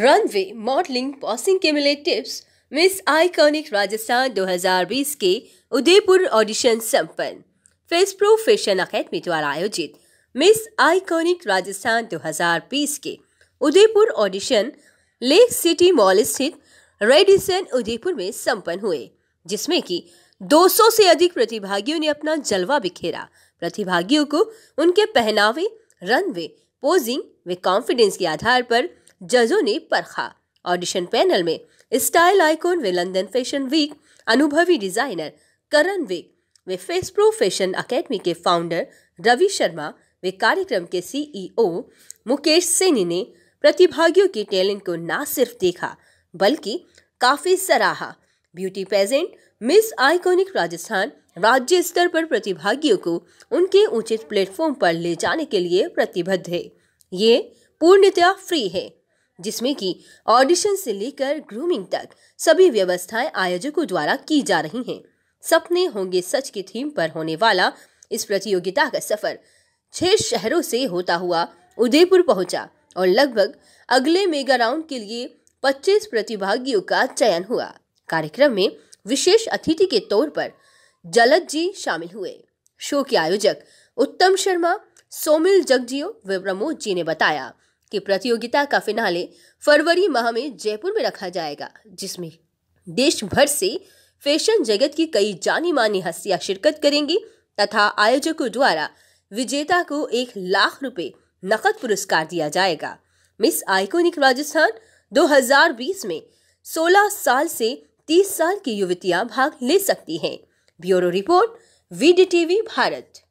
runway modelling passing के मिले tips miss Iconic Rajasthan 2020 के उदयपुर ऑडिशन संपन्न फेस प्रो फैशन अकेडमी द्वारा आयोजित मिस आइकॉनिक राजस्थान 2020 के Udaipur audition Lake City Mall स्थित रेडिसन उदयपुर में संपन्न हुए जिसमें कि 200 से अधिक प्रतिभागियों ने अपना जलवा बिखेरा प्रतिभागियों को उनके पहनावे रनवे पोजिंग व कॉन्फिडेंस के आधार पर जजों ने परखा ऑडिशन पैनल में स्टाइल आइकॉन वे लंदन फैशन वीक अनुभवी डिजाइनर करण वे वे फेस प्रो फैशन अकेडमी के फाउंडर रवि शर्मा वे कार्यक्रम के सीईओ e मुकेश सेनी ने प्रतिभागियों की टैलेंट को ना सिर्फ देखा बल्कि काफ़ी सराहा beauty pageant Miss Iconic Rajasthan राज्य स्तर पर प्रतिभागियों को उनके उचित प्लेटफॉर्म पर ले जाने के लिए प्रतिबद्ध है ये पूर्णतया फ्री है जिसमें कि ऑडिशन से लेकर ग्रूमिंग तक सभी व्यवस्थाएं आयोजकों द्वारा की जा रही हैं सपने होंगे सच की थीम पर होने वाला इस प्रतियोगिता का सफर छह शहरों से होता हुआ उदयपुर पहुंचा और लगभग अगले मेगा राउंड के लिए 25 प्रतिभागियों का चयन हुआ कार्यक्रम में विशेष अतिथि के तौर पर जलद जी शामिल हुए शो के आयोजक उत्तम शर्मा सोमिल जगजियो व प्रमोद जी ने बताया कि प्रतियोगिता का फिनाले फरवरी माह में जयपुर में रखा जाएगा जिसमें देश भर से फैशन जगत की कई जानी मानी हस्तियां शिरकत करेंगी तथा आयोजकों द्वारा विजेता को एक लाख रुपए नकद पुरस्कार दिया जाएगा मिस आइकोनिक राजस्थान 2020 में 16 साल से 30 साल की युवतियां भाग ले सकती हैं bureau report VD TV Bharat